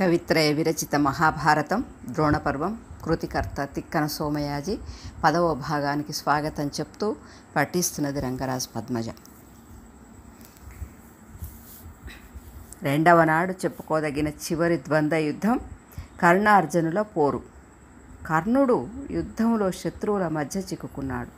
కవిత్రయ విరచిత మహాభారతం ద్రోణపర్వం కృతికర్త తిక్కన సోమయాజి పదవ భాగానికి స్వాగతం చెప్తూ పఠిస్తున్నది రంగరాజు పద్మజ రెండవ నాడు చెప్పుకోదగిన చివరి ద్వంద్వ యుద్ధం కర్ణార్జునుల పోరు కర్ణుడు యుద్ధంలో శత్రువుల మధ్య చిక్కుకున్నాడు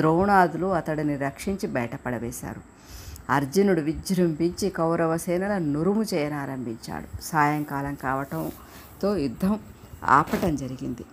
ద్రోణాదులు అతడిని రక్షించి బయటపడవేశారు అర్జునుడు విజృంభించి కౌరవ సేనల నురుము చేయనారంభించాడు సాయంకాలం కావటంతో యుద్ధం ఆపటం జరిగింది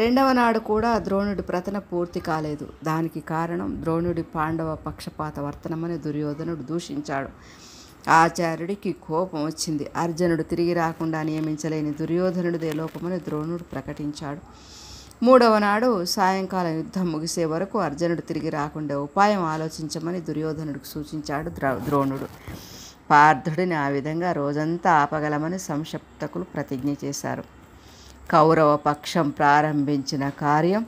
రెండవ నాడు కూడా ద్రోణుడి ప్రతన పూర్తి కాలేదు దానికి కారణం ద్రోణుడి పాండవ పక్షపాత వర్తనమని దుర్యోధనుడు దూషించాడు ఆచార్యుడికి కోపం వచ్చింది అర్జునుడు తిరిగి రాకుండా నియమించలేని దుర్యోధనుడిదే లోపమని ద్రోణుడు ప్రకటించాడు మూడవ నాడు సాయంకాలం యుద్ధం ముగిసే వరకు అర్జునుడు తిరిగి రాకుండా ఉపాయం ఆలోచించమని దుర్యోధనుడికి సూచించాడు ద్రోణుడు పార్థుడిని ఆ విధంగా రోజంతా ఆపగలమని సంక్షప్తకులు ప్రతిజ్ఞ చేశారు కౌరవ పక్షం ప్రారంభించిన కార్యం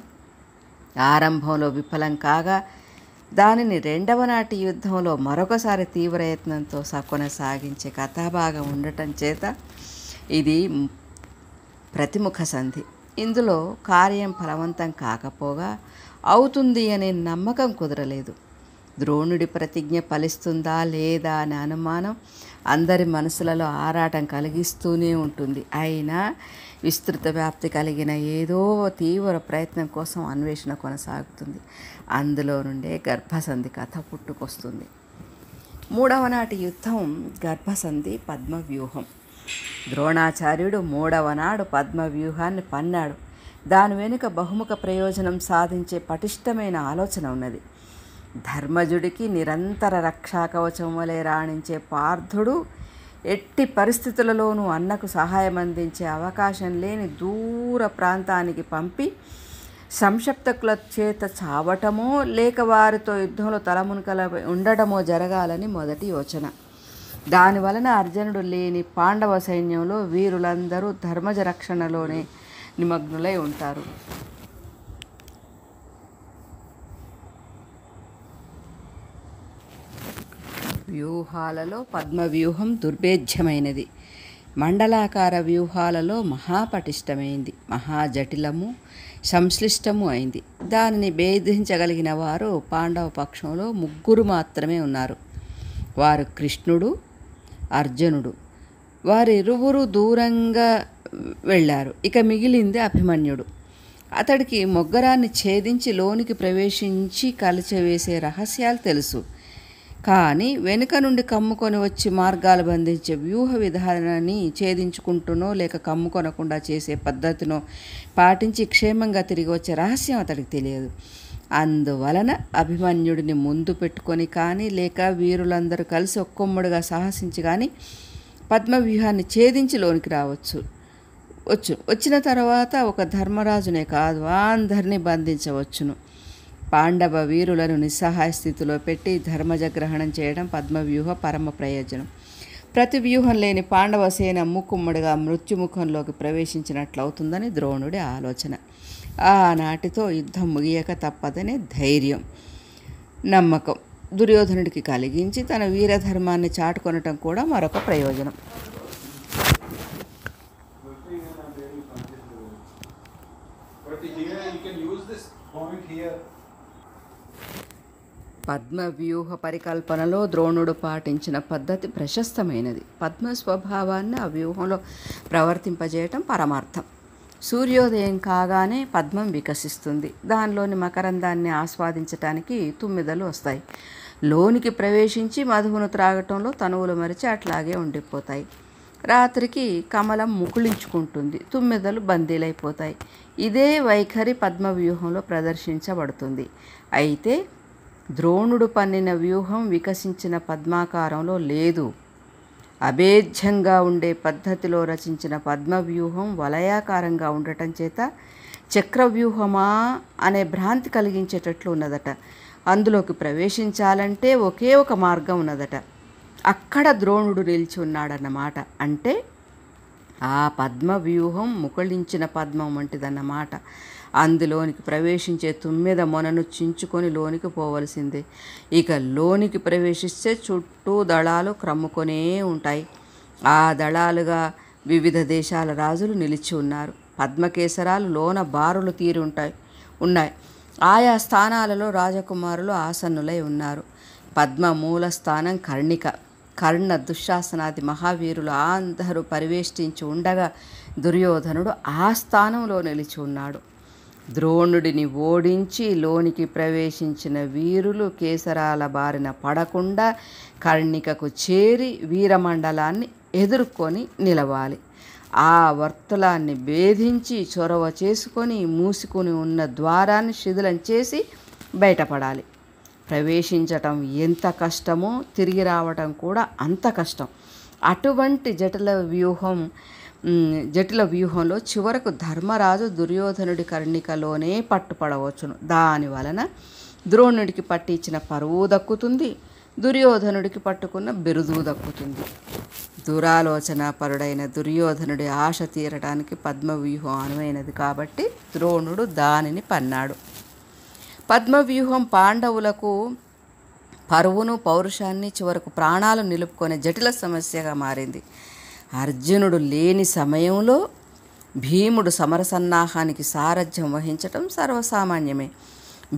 ఆరంభంలో విఫలం కాగా దానిని రెండవ నాటి యుద్ధంలో మరొకసారి తీవ్రయత్నంతో కొనసాగించే కథాభాగం ఉండటం చేత ఇది ప్రతిముఖ సంధి ఇందులో కార్యం ఫలవంతం కాకపోగా అవుతుంది అనే నమ్మకం కుదరలేదు ద్రోణుడి ప్రతిజ్ఞ ఫలిస్తుందా లేదా అనే అనుమానం అందరి మనసులలో ఆరాటం కలిగిస్తూనే ఉంటుంది అయినా విస్తృత వ్యాప్తి కలిగిన ఏదో తీవ్ర ప్రయత్నం కోసం అన్వేషణ కొనసాగుతుంది అందులో నుండే గర్భసంధి కథ పుట్టుకొస్తుంది మూడవ నాటి యుద్ధం గర్భసంధి పద్మవ్యూహం ద్రోణాచార్యుడు మూడవ నాడు పద్మవ్యూహాన్ని పన్నాడు దాని వెనుక బహుముఖ ప్రయోజనం సాధించే పటిష్టమైన ఆలోచన ఉన్నది ధర్మజుడికి నిరంతర రక్షాకవచం వలె రాణించే పార్థుడు ఎట్టి పరిస్థితులలోనూ అన్నకు సహాయం అందించే అవకాశం లేని దూర ప్రాంతానికి పంపి సంక్షప్తకుల చేత చావటమో లేక వారితో యుద్ధంలో తలమునుకల ఉండటమో జరగాలని మొదటి యోచన దాని వలన అర్జునుడు లేని పాండవ సైన్యంలో వీరులందరూ ధర్మజ రక్షణలోనే నిమగ్నులై ఉంటారు వ్యూహాలలో పద్మవ్యూహం దుర్భేద్యమైనది మండలాకార వ్యూహాలలో మహాపటిష్టమైంది మహాజటిలము సంశ్లిష్టము అయింది దానిని భేదించగలిగిన వారు పాండవ పక్షంలో ముగ్గురు మాత్రమే ఉన్నారు వారు కృష్ణుడు అర్జునుడు వారిరువురు దూరంగా వెళ్ళారు ఇక మిగిలింది అభిమన్యుడు అతడికి మొగ్గరాన్ని ఛేదించి లోనికి ప్రవేశించి కలిచవేసే రహస్యాలు తెలుసు కానీ వెనుక నుండి కమ్ముకొని వచ్చి మార్గాలు బంధించే వ్యూహ విధానాన్ని ఛేదించుకుంటునో లేక కమ్ముకొనకుండా చేసే పద్ధతినో పాటించి క్షేమంగా తిరిగి వచ్చే రహస్యం అతడికి తెలియదు అందువలన అభిమన్యుడిని ముందు పెట్టుకొని కానీ లేక వీరులందరూ కలిసి ఒక్కొమ్మడిగా సాహసించి కానీ పద్మవ్యూహాన్ని ఛేదించి లోనికి రావచ్చు వచ్చు వచ్చిన తర్వాత ఒక ధర్మరాజునే కాదు అందరినీ బంధించవచ్చును పాండవ వీరులను నిస్సహాయ స్థితిలో పెట్టి ధర్మజగ్రహణం చేయడం పద్మవ్యూహ పరమ ప్రయోజనం ప్రతి వ్యూహం లేని పాండవ సేన మూకుమ్మడిగా మృత్యుముఖంలోకి ప్రవేశించినట్లవుతుందని ద్రోణుడి ఆలోచన ఆనాటితో యుద్ధం ముగియక తప్పదనే ధైర్యం నమ్మకం దుర్యోధనుడికి కలిగించి తన వీరధర్మాన్ని చాటుకొనటం కూడా మరొక ప్రయోజనం పద్మవ్యూహ పరికల్పనలో ద్రోణుడు పాటించిన పద్ధతి ప్రశస్తమైనది పద్మ స్వభావాన్ని ఆ వ్యూహంలో ప్రవర్తింపజేయటం పరమార్థం సూర్యోదయం కాగానే పద్మం వికసిస్తుంది దానిలోని మకరందాన్ని ఆస్వాదించటానికి తుమ్మిదలు వస్తాయి లోనికి ప్రవేశించి మధువును త్రాగటంలో తనువులు మరిచి అట్లాగే ఉండిపోతాయి రాత్రికి కమలం ముకుళించుకుంటుంది తుమ్మెదలు బందీలైపోతాయి ఇదే వైఖరి పద్మ వ్యూహంలో ప్రదర్శించబడుతుంది అయితే ద్రోణుడు పన్నిన వ్యూహం వికసించిన పద్మాకారంలో లేదు అభేద్యంగా ఉండే పద్ధతిలో రచించిన పద్మవ్యూహం వలయాకారంగా ఉండటం చేత చక్రవ్యూహమా అనే భ్రాంతి కలిగించేటట్లు ఉన్నదట అందులోకి ప్రవేశించాలంటే ఒకే ఒక మార్గం ఉన్నదట అక్కడ ద్రోణుడు నిలిచి ఉన్నాడన్నమాట అంటే ఆ పద్మ వ్యూహం ముకళించిన పద్మం వంటిదన్నమాట అందులోనికి ప్రవేశించే తుమ్మిద మొనను చించుకొని లోనికి పోవలసిందే ఇక లోనికి ప్రవేశిస్తే చుట్టూ దళాలు క్రమ్ముకొనే ఉంటాయి ఆ దళాలుగా వివిధ దేశాల రాజులు నిలిచి ఉన్నారు పద్మకేసరాలు లోన బారులు తీరి ఉంటాయి ఉన్నాయి ఆయా స్థానాలలో రాజకుమారులు ఆసన్నులై ఉన్నారు పద్మ మూల స్థానం కర్ణిక కర్ణ దుశ్శాసనాది మహావీరులు అందరూ పరివేష్టించి ఉండగా దుర్యోధనుడు ఆ స్థానంలో నిలిచి ఉన్నాడు ద్రోణుడిని ఓడించి లోనికి ప్రవేశించిన వీరులు కేసరాల బారిన పడకుండా కర్ణికకు చేరి వీరమండలాన్ని ఎదుర్కొని నిలవాలి ఆ వర్తులాన్ని భేధించి చొరవ చేసుకొని మూసుకొని ఉన్న ద్వారాన్ని శిథిలం చేసి బయటపడాలి ప్రవేశించటం ఎంత కష్టమో తిరిగి రావటం కూడా అంత కష్టం అటువంటి జటిల వ్యూహం జటిల వ్యూహంలో చివరకు ధర్మరాజు దుర్యోధనుడి కర్ణికలోనే పట్టుపడవచ్చును దాని వలన ద్రోణుడికి పట్టించిన పరువు దక్కుతుంది దుర్యోధనుడికి పట్టుకున్న బిరుదు దక్కుతుంది దురాలోచన పరుడైన దుర్యోధనుడి ఆశ తీరడానికి పద్మవ్యూహం అనువైనది కాబట్టి ద్రోణుడు దానిని పన్నాడు పద్మవ్యూహం పాండవులకు పరువును పౌరుషాన్ని చివరకు ప్రాణాలు నిలుపుకునే జటిల సమస్యగా మారింది అర్జునుడు లేని సమయంలో భీముడు సమర సన్నాహానికి సారథ్యం వహించటం సర్వసామాన్యమే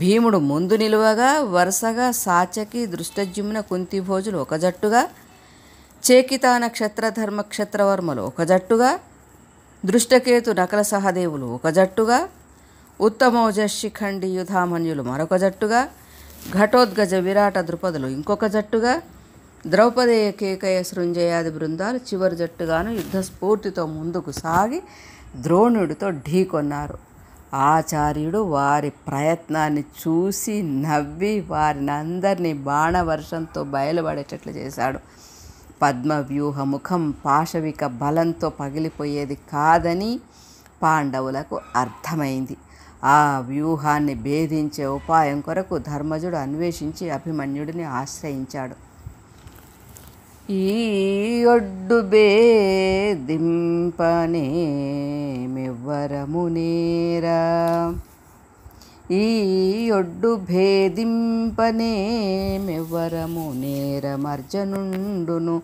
భీముడు ముందు నిలువగా వరుసగా సాచకి దృష్టజ్యుమ్న భోజులు ఒక జట్టుగా చేకితా నక్షత్రధర్మ క్షత్రవర్మలు ఒక జట్టుగా దృష్టకేతు నకల సహదేవులు ఒక జట్టుగా శిఖండి యుధామన్యులు మరొక జట్టుగా ఘటోద్గజ విరాట ద్రుపదులు ఇంకొక జట్టుగా ద్రౌపదేయ కేకయ సృంజయాది బృందాలు చివరి జట్టుగాను యుద్ధ స్ఫూర్తితో ముందుకు సాగి ద్రోణుడితో ఢీకొన్నారు ఆచార్యుడు వారి ప్రయత్నాన్ని చూసి నవ్వి వారిని అందరినీ బాణవర్షంతో బయలుపడేటట్లు చేశాడు పద్మవ్యూహ ముఖం పాశవిక బలంతో పగిలిపోయేది కాదని పాండవులకు అర్థమైంది ఆ వ్యూహాన్ని భేదించే ఉపాయం కొరకు ధర్మజుడు అన్వేషించి అభిమన్యుడిని ఆశ్రయించాడు ఈ ఒడ్డు భేదింపనేమివ్వరమునేరా ఈ ఒడ్డు భేదింపనేమివ్వరము నేరమర్జనుండును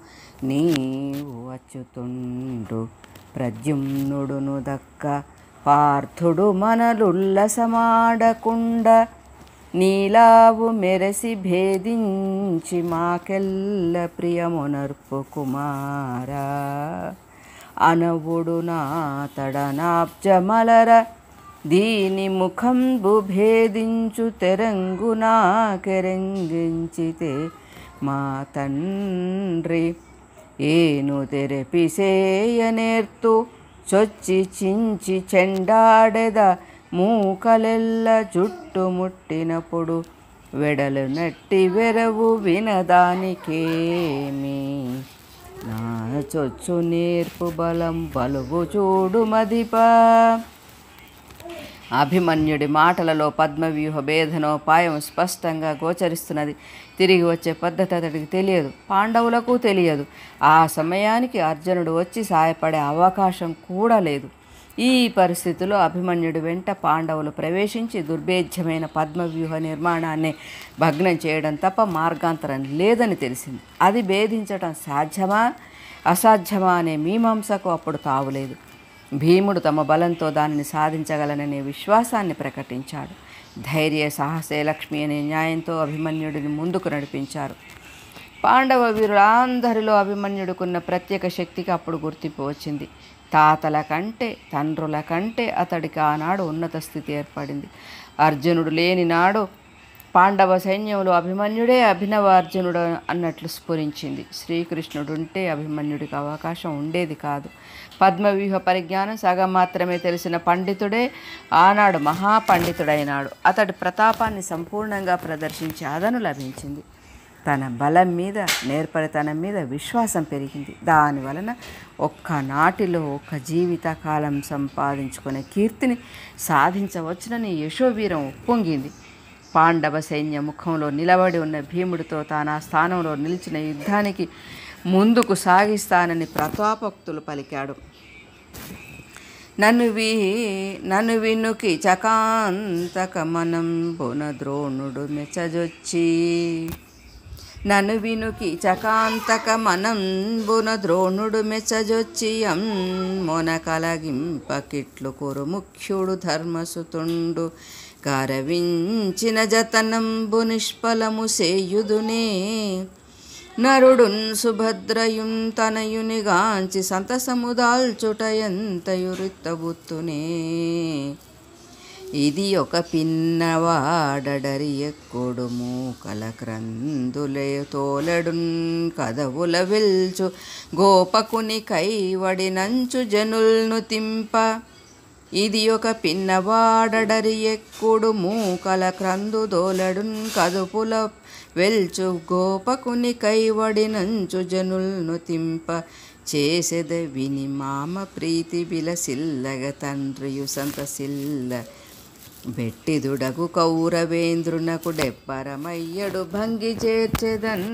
నీవు అచ్చుతుండు ప్రద్యుమ్నుడును దక్క పార్థుడు మనలుల్లసమాడకుండ నీలావు మెరసి భేదించి మాకెల్ల ప్రియమునర్పు కుమార అనవుడు నా తడనాబ్జమలర దీని ముఖంబు భేదించు తెరంగు నా కెరంగించితే మా తండ్రి ఏను తెరపిసేయనేర్తు చొచ్చి చించి చెండాడెద మూకలెల్ల చుట్టుముట్టినప్పుడు వెడలు నట్టి వెరవు వినదానికేమి నా చొచ్చు నేర్పు బలం బలుగు చూడు మదిపా అభిమన్యుడి మాటలలో పద్మవ్యూహ భేదనోపాయం స్పష్టంగా గోచరిస్తున్నది తిరిగి వచ్చే పద్ధతి అతడికి తెలియదు పాండవులకు తెలియదు ఆ సమయానికి అర్జునుడు వచ్చి సాయపడే అవకాశం కూడా లేదు ఈ పరిస్థితిలో అభిమన్యుడి వెంట పాండవులు ప్రవేశించి దుర్భేద్యమైన పద్మవ్యూహ నిర్మాణాన్ని భగ్నం చేయడం తప్ప మార్గాంతరం లేదని తెలిసింది అది భేదించడం సాధ్యమా అసాధ్యమా అనే మీమాంసకు అప్పుడు తావులేదు భీముడు తమ బలంతో దానిని సాధించగలననే విశ్వాసాన్ని ప్రకటించాడు ధైర్య సాహసే లక్ష్మి అనే న్యాయంతో అభిమన్యుడిని ముందుకు నడిపించారు పాండవ వీరులందరిలో అభిమన్యుడుకున్న ప్రత్యేక శక్తికి అప్పుడు గుర్తింపు వచ్చింది తాతల కంటే తండ్రుల కంటే అతడికి ఆనాడు ఉన్నత స్థితి ఏర్పడింది అర్జునుడు లేని నాడు పాండవ సైన్యంలో అభిమన్యుడే అభినవ అర్జునుడు అన్నట్లు స్ఫురించింది శ్రీకృష్ణుడుంటే అభిమన్యుడికి అవకాశం ఉండేది కాదు పద్మవ్యూహ పరిజ్ఞానం సగం మాత్రమే తెలిసిన పండితుడే ఆనాడు మహాపండితుడైనాడు అతడి ప్రతాపాన్ని సంపూర్ణంగా ప్రదర్శించి అదను లభించింది తన బలం మీద నేర్పరితనం మీద విశ్వాసం పెరిగింది దాని వలన ఒక్కనాటిలో ఒక్క జీవితకాలం సంపాదించుకునే కీర్తిని సాధించవచ్చునని యశోవీరం ఒప్పొంగింది పాండవ సైన్య ముఖంలో నిలబడి ఉన్న భీముడితో తాను ఆ స్థానంలో నిలిచిన యుద్ధానికి ముందుకు సాగిస్తానని ప్రతాపక్తులు పలికాడు నన్ను వి నన్ను వినుకి చకాంతక మనం ద్రోణుడు మెచ్చజొచ్చి నను వినుకి చకాంతక మనం బున ద్రోణుడు మెచ్చజొచ్చి అం మొన కలగింపకిట్లు కొరు ముఖ్యుడు ధర్మసుతుండు గారవించిన జతనంబు నిష్ఫలము సేయుదునే నరుడున్ సుభద్రయున్ తనయునిగాంచి సంతసముదాల్చుటయంతయురిత్తబుత్తునే ఇది ఒక పిన్నవాడడరి ఎక్కుడు మూకల క్రందులే తోలడున్ కదవుల విల్చు గోపకుని కైవడినంచు జనుల్ను తింప ఇది ఒక పిన్నవాడడరి ఎక్కుడు మూకల క్రందు దోలడున్ కదుపుల వెల్చు గోపకుని కైవడినంచు జనుల్ను తింప చేసెద విని మామ ప్రీతి విలసిల్లగ తండ్రియు సంతసిల్ల బెట్టిదుడకు కౌరవేంద్రునకు డెప్పరమయ్యడు భంగి చేర్చెదన్